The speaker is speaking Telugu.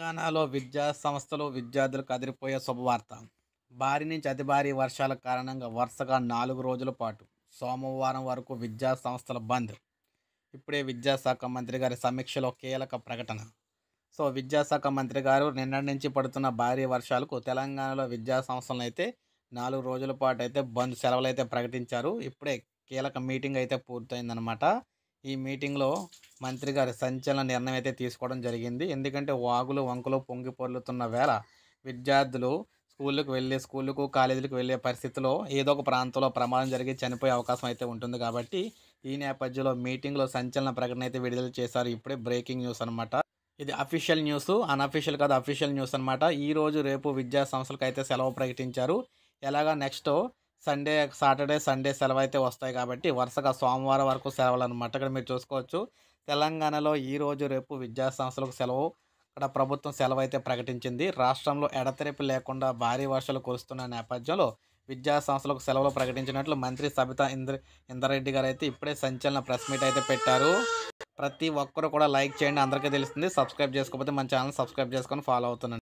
తెలంగాణలో విద్యా సంస్థలు విద్యార్థులకు అదిరిపోయే శుభవార్త భారీ నుంచి అతి భారీ వర్షాల కారణంగా వరుసగా నాలుగు రోజుల పాటు సోమవారం వరకు విద్యా సంస్థల బంద్ ఇప్పుడే విద్యాశాఖ మంత్రి గారి సమీక్షలో కీలక ప్రకటన సో విద్యాశాఖ మంత్రి గారు నిన్నటి నుంచి పడుతున్న భారీ వర్షాలకు తెలంగాణలో విద్యా సంస్థలను అయితే నాలుగు రోజుల పాటు అయితే బంద్ సెలవులు అయితే ప్రకటించారు ఇప్పుడే కీలక మీటింగ్ అయితే పూర్తయిందనమాట ఈ మీటింగ్లో మంత్రి గారి సంచలన నిర్ణయం అయితే తీసుకోవడం జరిగింది ఎందుకంటే వాగులు వంకులు పొంగి పొర్లుతున్న వేళ విద్యార్థులు స్కూళ్ళకు వెళ్ళే స్కూళ్ళకు కాలేజీలకు వెళ్ళే పరిస్థితిలో ఏదో ఒక ప్రాంతంలో ప్రమాదం జరిగి చనిపోయే అవకాశం అయితే ఉంటుంది కాబట్టి ఈ నేపథ్యంలో మీటింగ్లో సంచలన ప్రకటన అయితే విడుదల చేశారు ఇప్పుడే బ్రేకింగ్ న్యూస్ అనమాట ఇది అఫీషియల్ న్యూస్ అన్అఫీషియల్ కాదు అఫీషియల్ న్యూస్ అనమాట ఈ రోజు రేపు విద్యా సంస్థలకు అయితే సెలవు ప్రకటించారు ఎలాగా నెక్స్ట్ సండే సాటర్డే సండే సెలవు అయితే వస్తాయి కాబట్టి వరుసగా సోమవారం వరకు సెలవులు అనమాట అక్కడ మీరు చూసుకోవచ్చు తెలంగాణలో ఈరోజు రేపు విద్యా సంస్థలకు సెలవు అక్కడ ప్రభుత్వం సెలవు అయితే ప్రకటించింది రాష్ట్రంలో ఎడతెరిపి లేకుండా భారీ వర్షాలు కురుస్తున్న నేపథ్యంలో విద్యా సంస్థలకు సెలవులు ప్రకటించినట్లు మంత్రి సబితా ఇంద్ర ఇంద్రారెడ్డి గారు అయితే ఇప్పుడే సంచలన ప్రెస్ మీట్ అయితే పెట్టారు ప్రతి ఒక్కరు కూడా లైక్ చేయండి అందరికీ తెలుస్తుంది సబ్స్క్రైబ్ చేసుకోకపోతే మన ఛానల్ సబ్స్క్రైబ్ చేసుకొని ఫాలో అవుతున్నాను